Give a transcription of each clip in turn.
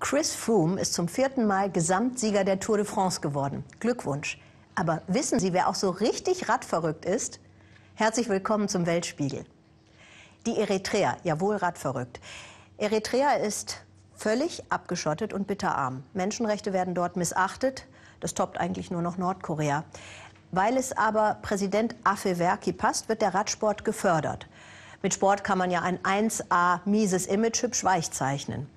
Chris Froome ist zum vierten Mal Gesamtsieger der Tour de France geworden. Glückwunsch. Aber wissen Sie, wer auch so richtig radverrückt ist? Herzlich willkommen zum Weltspiegel. Die Eritrea, jawohl radverrückt. Eritrea ist völlig abgeschottet und bitterarm. Menschenrechte werden dort missachtet. Das toppt eigentlich nur noch Nordkorea. Weil es aber Präsident Afewerki passt, wird der Radsport gefördert. Mit Sport kann man ja ein 1a mieses Image hübsch weich zeichnen.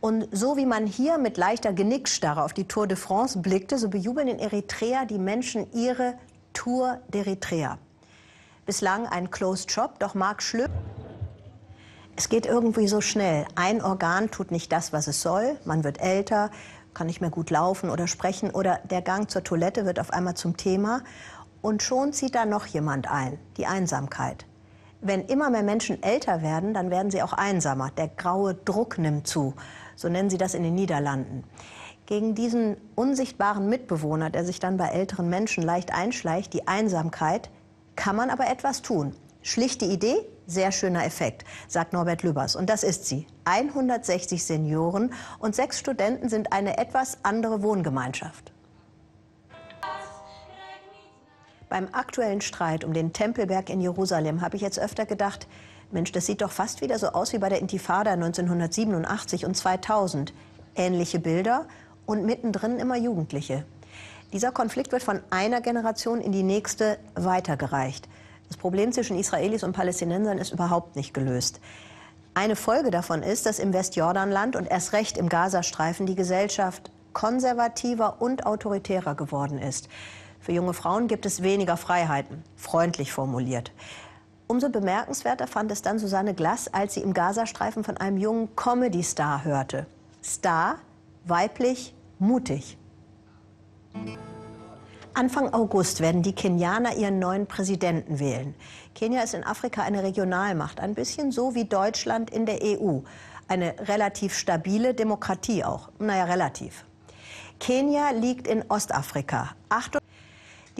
Und so wie man hier mit leichter Genickstarre auf die Tour de France blickte, so bejubeln in Eritrea die Menschen ihre Tour d'Eritrea. Bislang ein Closed Shop, doch Marc Schlöp. Es geht irgendwie so schnell. Ein Organ tut nicht das, was es soll. Man wird älter, kann nicht mehr gut laufen oder sprechen oder der Gang zur Toilette wird auf einmal zum Thema. Und schon zieht da noch jemand ein, die Einsamkeit. Wenn immer mehr Menschen älter werden, dann werden sie auch einsamer. Der graue Druck nimmt zu. So nennen sie das in den Niederlanden. Gegen diesen unsichtbaren Mitbewohner, der sich dann bei älteren Menschen leicht einschleicht, die Einsamkeit, kann man aber etwas tun. Schlichte Idee, sehr schöner Effekt, sagt Norbert Lübers. Und das ist sie. 160 Senioren und sechs Studenten sind eine etwas andere Wohngemeinschaft. Beim aktuellen Streit um den Tempelberg in Jerusalem habe ich jetzt öfter gedacht, Mensch, das sieht doch fast wieder so aus wie bei der Intifada 1987 und 2000. Ähnliche Bilder und mittendrin immer Jugendliche. Dieser Konflikt wird von einer Generation in die nächste weitergereicht. Das Problem zwischen Israelis und Palästinensern ist überhaupt nicht gelöst. Eine Folge davon ist, dass im Westjordanland und erst recht im Gazastreifen die Gesellschaft konservativer und autoritärer geworden ist. Für junge Frauen gibt es weniger Freiheiten, freundlich formuliert. Umso bemerkenswerter fand es dann Susanne Glass, als sie im Gazastreifen von einem jungen Comedy-Star hörte. Star, weiblich, mutig. Anfang August werden die Kenianer ihren neuen Präsidenten wählen. Kenia ist in Afrika eine Regionalmacht, ein bisschen so wie Deutschland in der EU. Eine relativ stabile Demokratie auch. Naja, relativ. Kenia liegt in Ostafrika.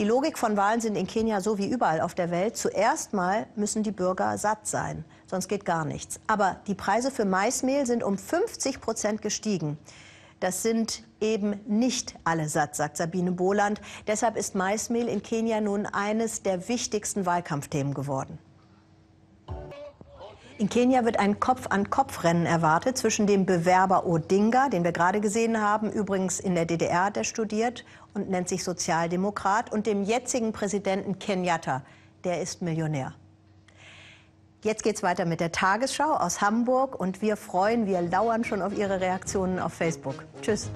Die Logik von Wahlen sind in Kenia so wie überall auf der Welt. Zuerst mal müssen die Bürger satt sein, sonst geht gar nichts. Aber die Preise für Maismehl sind um 50 Prozent gestiegen. Das sind eben nicht alle satt, sagt Sabine Boland. Deshalb ist Maismehl in Kenia nun eines der wichtigsten Wahlkampfthemen geworden. In Kenia wird ein Kopf-an-Kopf-Rennen erwartet zwischen dem Bewerber Odinga, den wir gerade gesehen haben, übrigens in der DDR hat er studiert und nennt sich Sozialdemokrat, und dem jetzigen Präsidenten Kenyatta, der ist Millionär. Jetzt geht es weiter mit der Tagesschau aus Hamburg und wir freuen, wir lauern schon auf Ihre Reaktionen auf Facebook. Tschüss.